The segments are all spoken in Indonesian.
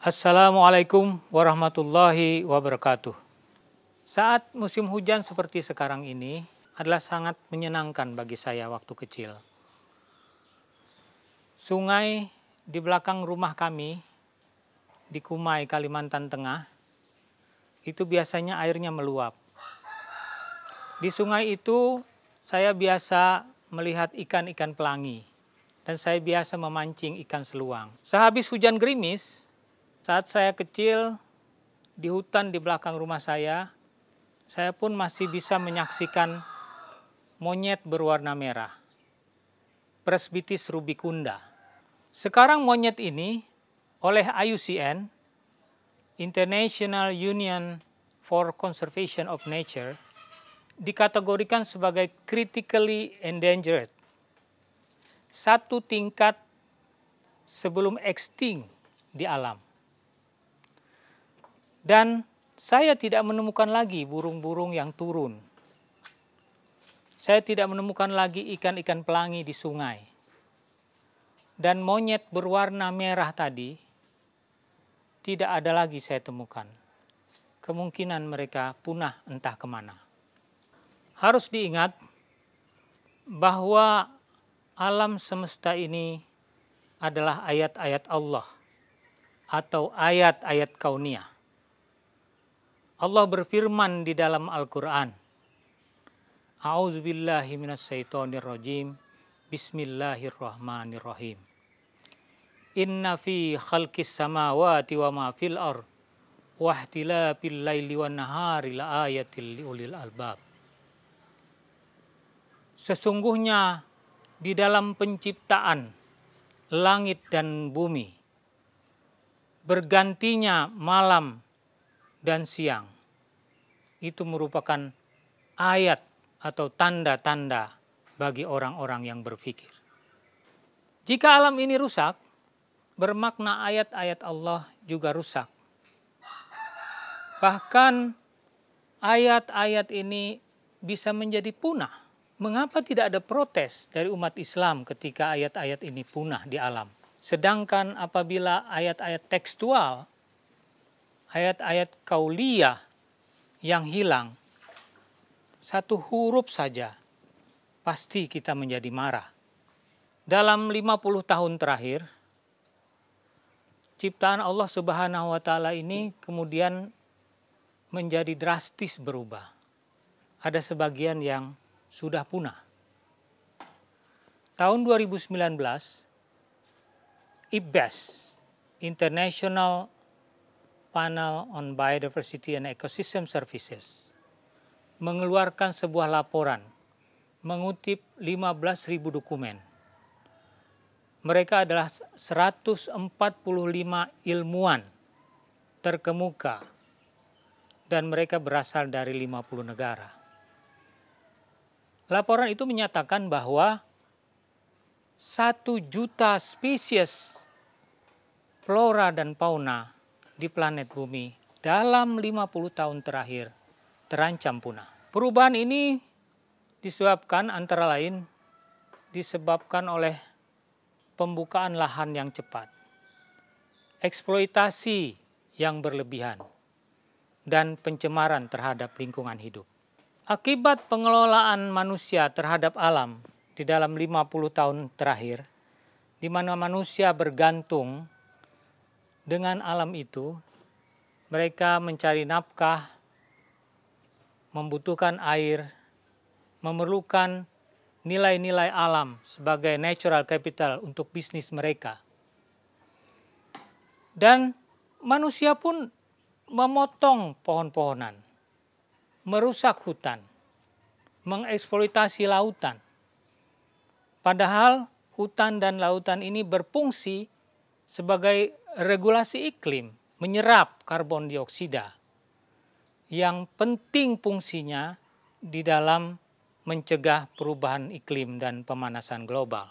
Assalamualaikum warahmatullahi wabarakatuh. Saat musim hujan seperti sekarang ini adalah sangat menyenangkan bagi saya waktu kecil. Sungai di belakang rumah kami di Kumai, Kalimantan Tengah, itu biasanya airnya meluap. Di sungai itu saya biasa melihat ikan-ikan pelangi dan saya biasa memancing ikan seluang. Sehabis hujan gerimis, saat saya kecil di hutan di belakang rumah saya, saya pun masih bisa menyaksikan monyet berwarna merah. Presbitis rubicunda. Sekarang monyet ini oleh IUCN, International Union for Conservation of Nature, dikategorikan sebagai critically endangered. Satu tingkat sebelum extinct di alam. Dan saya tidak menemukan lagi burung-burung yang turun. Saya tidak menemukan lagi ikan-ikan pelangi di sungai. Dan monyet berwarna merah tadi tidak ada lagi saya temukan. Kemungkinan mereka punah entah kemana. Harus diingat bahwa alam semesta ini adalah ayat-ayat Allah atau ayat-ayat kauniyah. Allah berfirman di dalam Al-Quran. A'udzubillahiminasyaitonirrojim. Bismillahirrahmanirrahim. Inna fi khalqis samawati wa ma fil ar wa bil layli wa nahari la ayatil ulil albab. Sesungguhnya di dalam penciptaan langit dan bumi bergantinya malam dan siang itu merupakan ayat atau tanda-tanda bagi orang-orang yang berpikir. Jika alam ini rusak, bermakna ayat-ayat Allah juga rusak. Bahkan ayat-ayat ini bisa menjadi punah. Mengapa tidak ada protes dari umat Islam ketika ayat-ayat ini punah di alam? Sedangkan apabila ayat-ayat tekstual, ayat-ayat kauliyah yang hilang, satu huruf saja, pasti kita menjadi marah. Dalam 50 tahun terakhir, ciptaan Allah Subhanahu wa taala ini kemudian menjadi drastis berubah. Ada sebagian yang sudah punah. Tahun 2019, IBES, International panel on Biodiversity and Ecosystem Services mengeluarkan sebuah laporan mengutip 15.000 dokumen. Mereka adalah 145 ilmuwan terkemuka dan mereka berasal dari 50 negara. Laporan itu menyatakan bahwa satu juta spesies flora dan fauna di planet bumi dalam 50 tahun terakhir terancam punah. Perubahan ini disebabkan antara lain disebabkan oleh pembukaan lahan yang cepat, eksploitasi yang berlebihan, dan pencemaran terhadap lingkungan hidup. Akibat pengelolaan manusia terhadap alam di dalam 50 tahun terakhir, di mana manusia bergantung dengan alam itu, mereka mencari nafkah, membutuhkan air, memerlukan nilai-nilai alam sebagai natural capital untuk bisnis mereka. Dan manusia pun memotong pohon-pohonan, merusak hutan, mengeksploitasi lautan. Padahal hutan dan lautan ini berfungsi sebagai regulasi iklim menyerap karbon dioksida yang penting fungsinya di dalam mencegah perubahan iklim dan pemanasan global.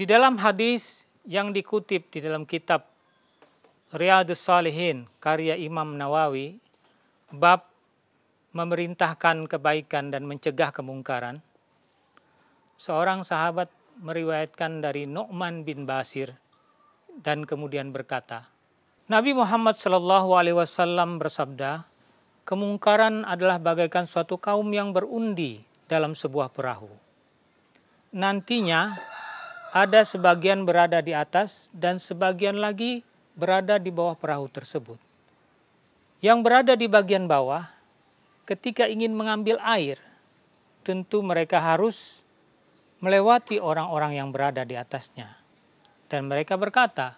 Di dalam hadis yang dikutip di dalam kitab Riyadus Salihin karya Imam Nawawi bab memerintahkan kebaikan dan mencegah kemungkaran, seorang sahabat meriwayatkan dari Nu'man bin Basir dan kemudian berkata, Nabi Muhammad Shallallahu Alaihi Wasallam bersabda, kemungkaran adalah bagaikan suatu kaum yang berundi dalam sebuah perahu. Nantinya ada sebagian berada di atas dan sebagian lagi berada di bawah perahu tersebut. Yang berada di bagian bawah, ketika ingin mengambil air, tentu mereka harus melewati orang-orang yang berada di atasnya dan mereka berkata,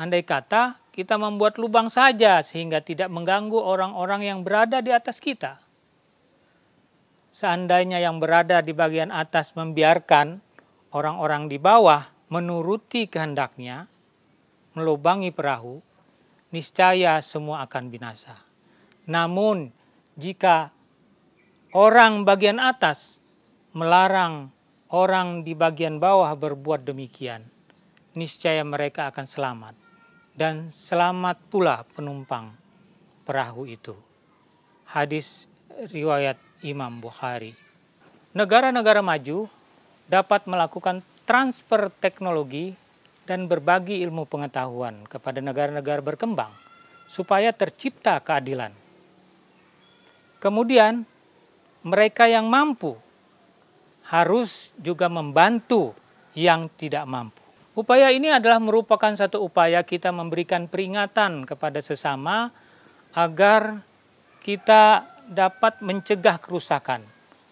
Andai kata kita membuat lubang saja sehingga tidak mengganggu orang-orang yang berada di atas kita. Seandainya yang berada di bagian atas membiarkan orang-orang di bawah menuruti kehendaknya, melubangi perahu, niscaya semua akan binasa. Namun, jika orang bagian atas melarang orang di bagian bawah berbuat demikian, niscaya mereka akan selamat. Dan selamat pula penumpang perahu itu. Hadis riwayat Imam Bukhari. Negara-negara maju dapat melakukan transfer teknologi dan berbagi ilmu pengetahuan kepada negara-negara berkembang supaya tercipta keadilan. Kemudian, mereka yang mampu harus juga membantu yang tidak mampu. Upaya ini adalah merupakan satu upaya kita memberikan peringatan kepada sesama agar kita dapat mencegah kerusakan,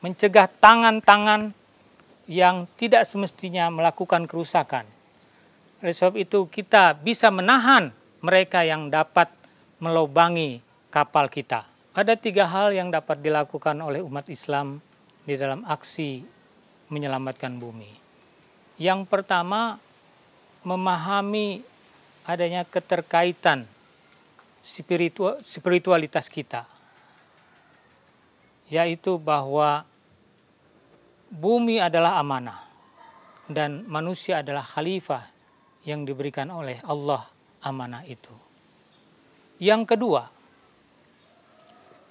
mencegah tangan-tangan yang tidak semestinya melakukan kerusakan. Oleh sebab itu kita bisa menahan mereka yang dapat melobangi kapal kita. Ada tiga hal yang dapat dilakukan oleh umat Islam di dalam aksi menyelamatkan bumi. Yang pertama memahami adanya keterkaitan spiritualitas kita. Yaitu bahwa bumi adalah amanah dan manusia adalah khalifah yang diberikan oleh Allah amanah itu. Yang kedua,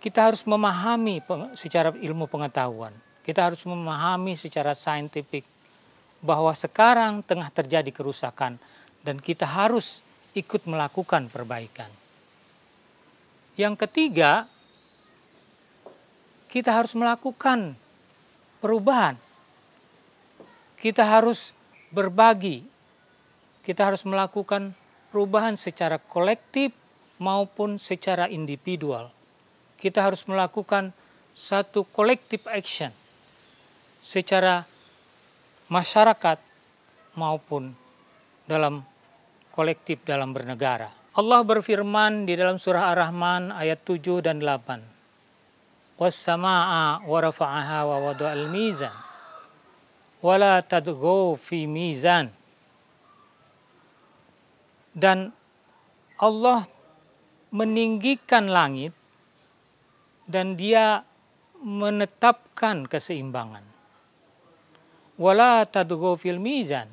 kita harus memahami secara ilmu pengetahuan. Kita harus memahami secara saintifik bahwa sekarang tengah terjadi kerusakan dan kita harus ikut melakukan perbaikan. Yang ketiga, kita harus melakukan perubahan. Kita harus berbagi. Kita harus melakukan perubahan secara kolektif maupun secara individual. Kita harus melakukan satu kolektif action secara masyarakat maupun dalam kolektif dalam bernegara. Allah berfirman di dalam surah Ar-Rahman ayat 7 dan 8. "Was-samaa'a wa rafa'aha wa wada'al mizan wa la tadghaw fi mizan." Dan Allah meninggikan langit dan dia menetapkan keseimbangan wala tadugo fil mizan.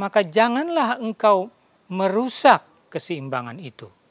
Maka janganlah engkau merusak keseimbangan itu.